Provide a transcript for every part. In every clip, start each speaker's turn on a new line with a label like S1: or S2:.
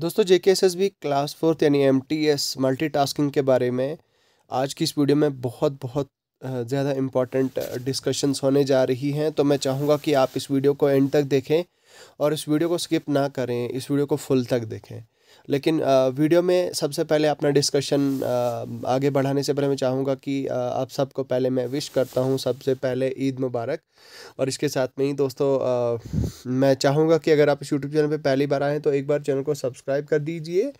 S1: दोस्तों J K S S B class fourth यानी M T S multi tasking के बारे में आज की इस वीडियो में बहुत बहुत ज़्यादा इम्पॉर्टेंट डिस्कशंस होने जा रही हैं तो मैं चाहूँगा कि आप इस वीडियो को एंड तक देखें और इस वीडियो को स्किप ना करें इस वीडियो को फुल तक देखें लेकिन वीडियो में सबसे पहले अपना डिस्कशन आगे बढ़ाने से पहले मैं चाहूँगा कि आप सबको पहले मैं विश करता हूँ सबसे पहले ईद मुबारक और इसके साथ में ही दोस्तों मैं चाहूँगा कि अगर आप इस यूट्यूब चैनल पर पहली बार आएँ तो एक बार चैनल को सब्सक्राइब कर दीजिए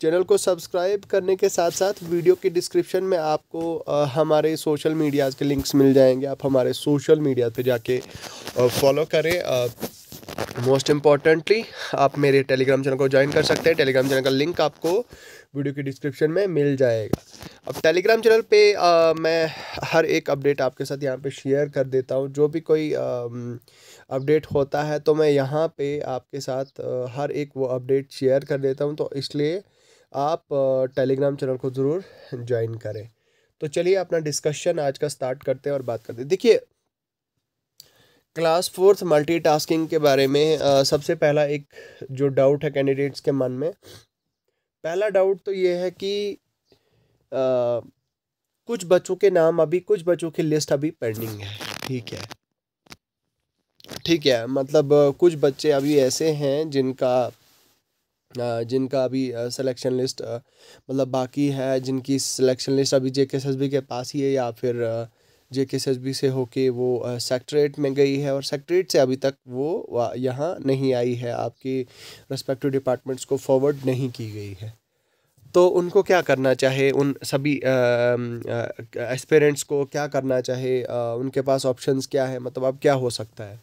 S1: चैनल को सब्सक्राइब करने के साथ साथ वीडियो के डिस्क्रिप्शन में आपको आ, हमारे सोशल मीडियाज़ के लिंक्स मिल जाएंगे आप हमारे सोशल मीडिया पे जाके फॉलो करें मोस्ट इम्पॉर्टेंटली आप मेरे टेलीग्राम चैनल को ज्वाइन कर सकते हैं टेलीग्राम चैनल का लिंक आपको वीडियो की डिस्क्रिप्शन में मिल जाएगा अब टेलीग्राम चैनल पे आ, मैं हर एक अपडेट आपके साथ यहाँ पे शेयर कर देता हूँ जो भी कोई अपडेट होता है तो मैं यहाँ पे आपके साथ आ, हर एक वो अपडेट शेयर कर देता हूँ तो इसलिए आप टेलीग्राम चैनल को ज़रूर ज्वाइन करें तो चलिए अपना डिस्कशन आज का स्टार्ट करते हैं और बात करते हैं देखिए क्लास फोर्थ मल्टीटास्किंग के बारे में आ, सबसे पहला एक जो डाउट है कैंडिडेट्स के मन में पहला डाउट तो ये है कि आ, कुछ बच्चों के नाम अभी कुछ बच्चों की लिस्ट अभी पेंडिंग है ठीक है ठीक है मतलब कुछ बच्चे अभी ऐसे हैं जिनका जिनका अभी सिलेक्शन लिस्ट मतलब बाकी है जिनकी सिलेक्शन लिस्ट अभी जे के एस एस बी के पास ही है या फिर जे से होके वो सेक्ट्रेट में गई है और सेक्ट्रेट से अभी तक वो यहाँ नहीं आई है आपकी रेस्पेक्टिव डिपार्टमेंट्स को फॉरवर्ड नहीं की गई है तो उनको क्या करना चाहे उन सभी एस्पेरेंट्स को क्या करना चाहे आ, उनके पास ऑप्शंस क्या है मतलब अब क्या हो सकता है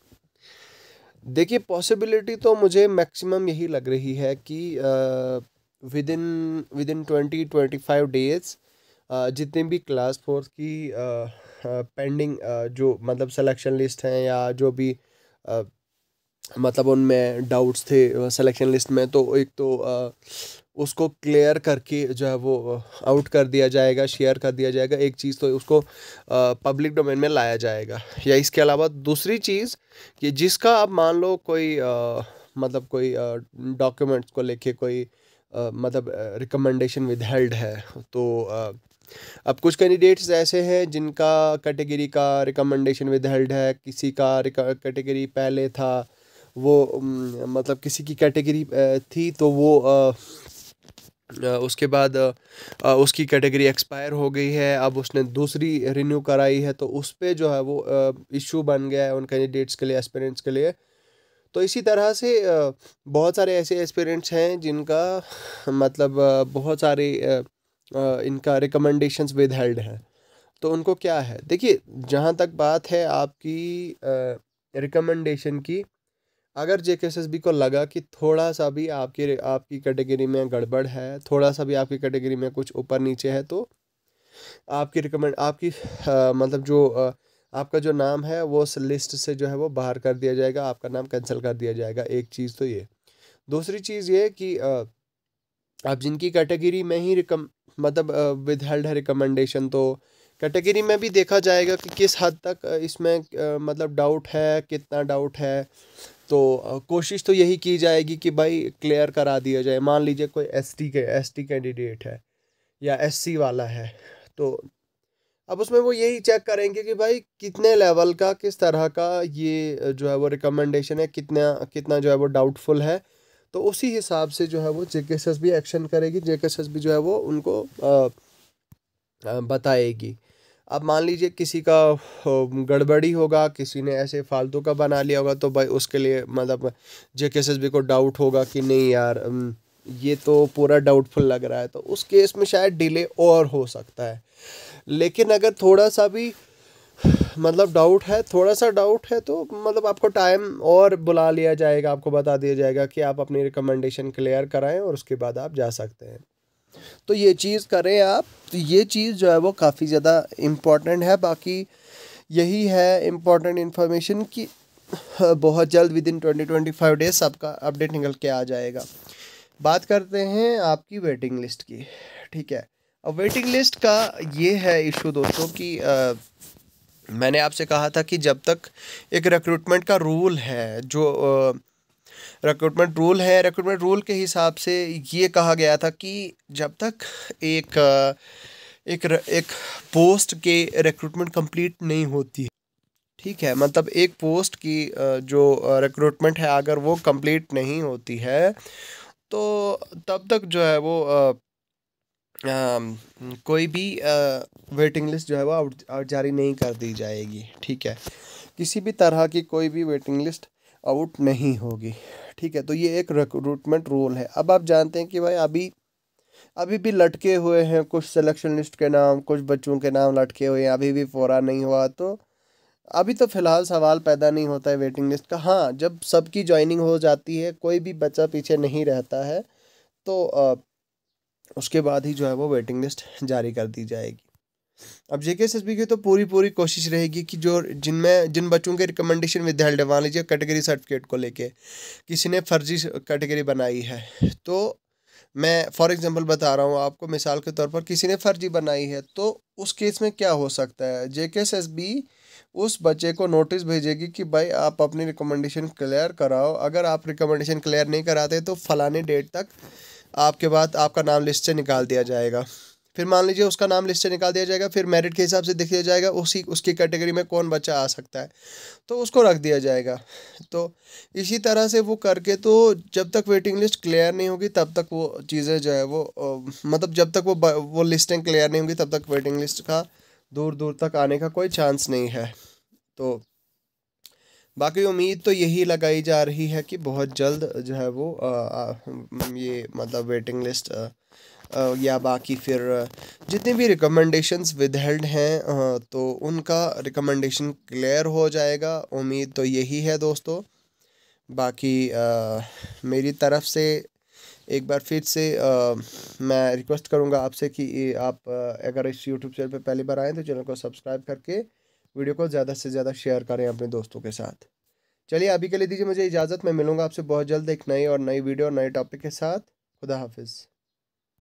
S1: देखिए पॉसिबिलिटी तो मुझे मैक्सिमम यही लग रही है कि within within twenty twenty five days जितने भी क्लास फोर्थ की आ, पेंडिंग जो मतलब सिलेक्शन लिस्ट हैं या जो भी मतलब उनमें डाउट्स थे सिलेक्शन लिस्ट में तो एक तो उसको क्लियर करके जो है वो आउट कर दिया जाएगा शेयर कर दिया जाएगा एक चीज़ तो उसको पब्लिक डोमेन में लाया जाएगा या इसके अलावा दूसरी चीज़ कि जिसका आप मान लो कोई आ, मतलब कोई डॉक्यूमेंट्स को लेके कोई आ, मतलब रिकमेंडेशन विद हेल्ड है तो अब कुछ कैंडिडेट्स ऐसे हैं जिनका कैटेगरी का रिकमेंडेशन विदहेल्ड है किसी का कैटेगरी पहले था वो मतलब किसी की कैटेगरी थी तो वो उसके बाद उसकी कैटेगरी एक्सपायर हो गई है अब उसने दूसरी रिन्यू कराई है तो उस पर जो है वो इशू बन गया है उन कैंडिडेट्स के लिए एस्पिरेंट्स के लिए तो इसी तरह से बहुत सारे ऐसे एस्पिरेंट्स हैं जिनका मतलब बहुत सारे इनका रिकमेंडेशंस विद हेल्ड हैं तो उनको क्या है देखिए जहाँ तक बात है आपकी रिकमेंडेशन की अगर जे को लगा कि थोड़ा सा भी आपके आपकी कैटेगरी में गड़बड़ है थोड़ा सा भी आपकी कैटेगरी में कुछ ऊपर नीचे है तो आपकी रिकमेंड आपकी आ, मतलब जो आ, आपका जो नाम है वो उस लिस्ट से जो है वो बाहर कर दिया जाएगा आपका नाम कैंसिल कर दिया जाएगा एक चीज़ तो ये दूसरी चीज़ ये कि आ, आप जिनकी कैटेगरी में ही रिकम मतलब विद हेल्ड रिकमेंडेशन तो कैटेगरी में भी देखा जाएगा कि किस हद तक इसमें मतलब डाउट है कितना डाउट है तो कोशिश तो यही की जाएगी कि भाई क्लियर करा दिया जाए मान लीजिए कोई एस टी के एस टी कैंडिडेट है या एस सी वाला है तो अब उसमें वो यही चेक करेंगे कि भाई कितने लेवल का किस तरह का ये जो है वो रिकमेंडेशन है कितना कितना जो है वो डाउटफुल है तो उसी हिसाब से जो है वो के भी एक्शन करेगी के भी जो है वो उनको आ, बताएगी अब मान लीजिए किसी का गड़बड़ी होगा किसी ने ऐसे फालतू का बना लिया होगा तो भाई उसके लिए मतलब जे के बी को डाउट होगा कि नहीं यार ये तो पूरा डाउटफुल लग रहा है तो उस केस में शायद डिले और हो सकता है लेकिन अगर थोड़ा सा भी मतलब डाउट है थोड़ा सा डाउट है तो मतलब आपको टाइम और बुला लिया जाएगा आपको बता दिया जाएगा कि आप अपनी रिकमेंडेशन क्लियर कराएं और उसके बाद आप जा सकते हैं तो ये चीज़ करें आप तो ये चीज़ जो है वो काफ़ी ज़्यादा इम्पॉर्टेंट है बाकी यही है इम्पॉर्टेंट इन्फॉर्मेशन कि बहुत जल्द within twenty twenty five days आपका अपडेट निकल के आ जाएगा बात करते हैं आपकी वेटिंग लिस्ट की ठीक है अब वेटिंग लिस्ट का ये है इशू दोस्तों कि मैंने आपसे कहा था कि जब तक एक रिक्रूटमेंट का रूल है जो रिक्रूटमेंट रूल है रिक्रूटमेंट रूल के हिसाब से ये कहा गया था कि जब तक एक एक एक पोस्ट के रिक्रूटमेंट कंप्लीट नहीं होती ठीक है मतलब एक पोस्ट की जो रिक्रूटमेंट है अगर वो कंप्लीट नहीं होती है तो तब तक जो है वो Um, कोई भी वेटिंग लिस्ट जो है वो आउट जारी नहीं कर दी जाएगी ठीक है किसी भी तरह की कोई भी वेटिंग लिस्ट आउट नहीं होगी ठीक है तो ये एक रिक्रूटमेंट रूल है अब आप जानते हैं कि भाई अभी अभी भी लटके हुए हैं कुछ सिलेक्शन लिस्ट के नाम कुछ बच्चों के नाम लटके हुए हैं अभी भी फौरा नहीं हुआ तो अभी तो फ़िलहाल सवाल पैदा नहीं होता है वेटिंग लिस्ट का हाँ जब सबकी ज्वाइनिंग हो जाती है कोई भी बच्चा पीछे नहीं रहता है तो उसके बाद ही जो है वो वेटिंग लिस्ट जारी कर दी जाएगी अब जे के एस एस बी की तो पूरी पूरी कोशिश रहेगी कि जो जिनमें जिन बच्चों के रिकमेंडेशन विद्यालय मान लीजिए कैटेगरी सर्टिफिकेट को लेके किसी ने फर्जी कैटेगरी बनाई है तो मैं फॉर एग्जांपल बता रहा हूँ आपको मिसाल के तौर पर किसी ने फर्जी बनाई है तो उस केस में क्या हो सकता है जे के एस एस बी उस बच्चे को नोटिस भेजेगी कि भाई आप अपनी रिकमेंडेशन क्लियर कराओ अगर आप रिकमेंडेशन क्लियर नहीं कराते तो फलाने डेट तक आपके बाद आपका नाम लिस्ट से निकाल दिया जाएगा फिर मान लीजिए उसका नाम लिस्ट से निकाल दिया जाएगा फिर मेरिट के हिसाब से देख लिया जाएगा उसी उसकी कैटेगरी में कौन बच्चा आ सकता है तो उसको रख दिया जाएगा तो इसी तरह से वो करके तो जब तक वेटिंग लिस्ट क्लियर नहीं होगी तब तक वो चीज़ें जो है वो मतलब जब तक वो वो लिस्टें क्लियर नहीं होंगी तब तक वेटिंग लिस्ट का दूर दूर तक आने का कोई चांस नहीं है तो बाकी उम्मीद तो यही लगाई जा रही है कि बहुत जल्द जो है वो आ, आ, ये मतलब वेटिंग लिस्ट आ, या बाकी फिर जितनी भी रिकमेंडेशंस विदहेल्ड हैं तो उनका रिकमेंडेशन क्लियर हो जाएगा उम्मीद तो यही है दोस्तों बाकी आ, मेरी तरफ से एक बार फिर से आ, मैं रिक्वेस्ट करूँगा आपसे कि आप अगर इस यूट्यूब चैनल पर पहली बार आएँ तो चैनल को सब्सक्राइब करके वीडियो को ज़्यादा से ज़्यादा शेयर करें अपने दोस्तों के साथ चलिए अभी के लिए दीजिए मुझे इजाज़त मैं मिलूंगा आपसे बहुत जल्द एक नई और नई वीडियो और नए टॉपिक के साथ खुदा हाफिज़